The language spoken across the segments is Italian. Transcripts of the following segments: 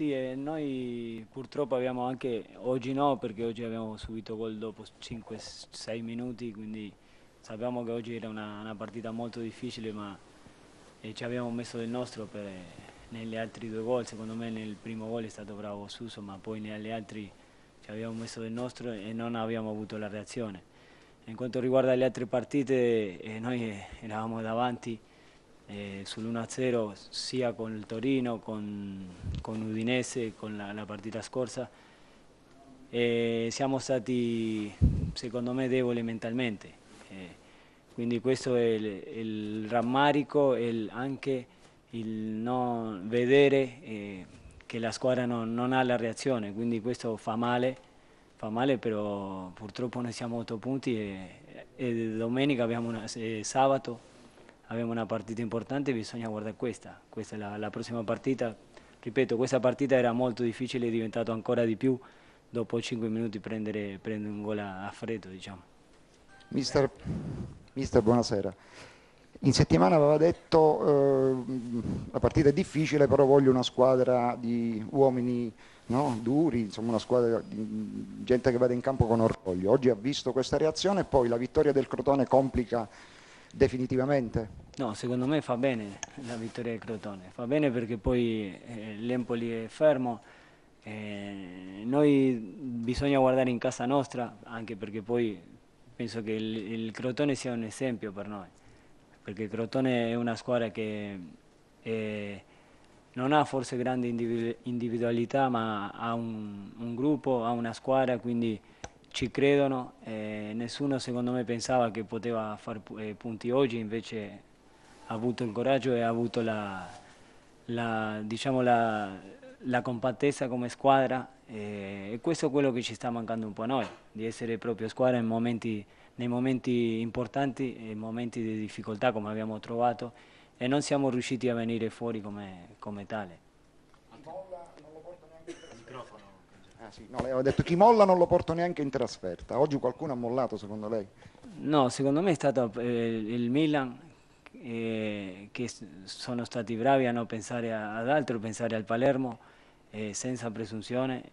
sì, e noi purtroppo abbiamo anche, oggi no perché oggi abbiamo subito gol dopo 5-6 minuti, quindi sappiamo che oggi era una, una partita molto difficile ma ci abbiamo messo del nostro per, negli altri due gol, secondo me nel primo gol è stato bravo Suso ma poi negli altri ci abbiamo messo del nostro e non abbiamo avuto la reazione. In quanto riguarda le altre partite noi eravamo davanti eh, sull'1-0 sia con il Torino, con, con Udinese, con la, la partita scorsa. Eh, siamo stati, secondo me, deboli mentalmente. Eh, quindi questo è il, il rammarico e anche il non vedere eh, che la squadra non, non ha la reazione, quindi questo fa male fa male, però purtroppo noi siamo a 8 punti e, e domenica abbiamo una, eh, sabato abbiamo una partita importante, bisogna guardare questa, questa è la, la prossima partita. Ripeto, questa partita era molto difficile, è diventato ancora di più dopo 5 minuti prendere, prendere un gol a, freddo. Diciamo. Mister, mister, buonasera. In settimana aveva detto eh, la partita è difficile, però voglio una squadra di uomini no, duri, insomma una squadra di gente che vada in campo con orgoglio. Oggi ha visto questa reazione e poi la vittoria del Crotone complica definitivamente? No, secondo me fa bene la vittoria di Crotone, fa bene perché poi eh, l'Empoli è fermo, eh, noi bisogna guardare in casa nostra, anche perché poi penso che il, il, Crotone sia un esempio per noi, perché Crotone è una squadra che eh, non ha forse grande individualità, ma ha un, un gruppo, ha una squadra, quindi ci credono, eh, nessuno secondo me pensava che poteva fare eh, punti oggi, invece ha avuto il coraggio e ha avuto la, la, diciamo la, la compattezza come squadra eh, e questo è quello che ci sta mancando un po' a noi, di essere proprio squadra momenti, nei momenti importanti e momenti di difficoltà come abbiamo trovato e non siamo riusciti a venire fuori come, come tale. Ah sì, no, lei aveva detto chi molla non lo porto neanche in trasferta. Oggi qualcuno ha mollato secondo lei? No, secondo me è stato eh, il Milan eh, che sono stati bravi a non pensare ad altro, pensare al Palermo eh, senza presunzione.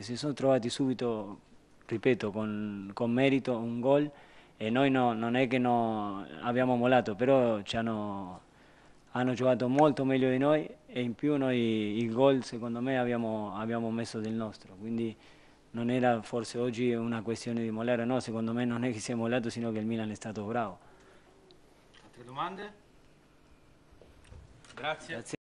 si sono trovati subito, ripeto, con, con merito un gol e noi no, non è che no abbiamo mollato, però ci hanno, hanno giocato molto meglio di noi e in più noi il gol secondo me abbiamo, abbiamo messo del nostro, quindi non era forse oggi una questione di mollare, no, secondo me non è che si è mollato, sino che il Milan è stato bravo. Altre domande? Grazie. Grazie.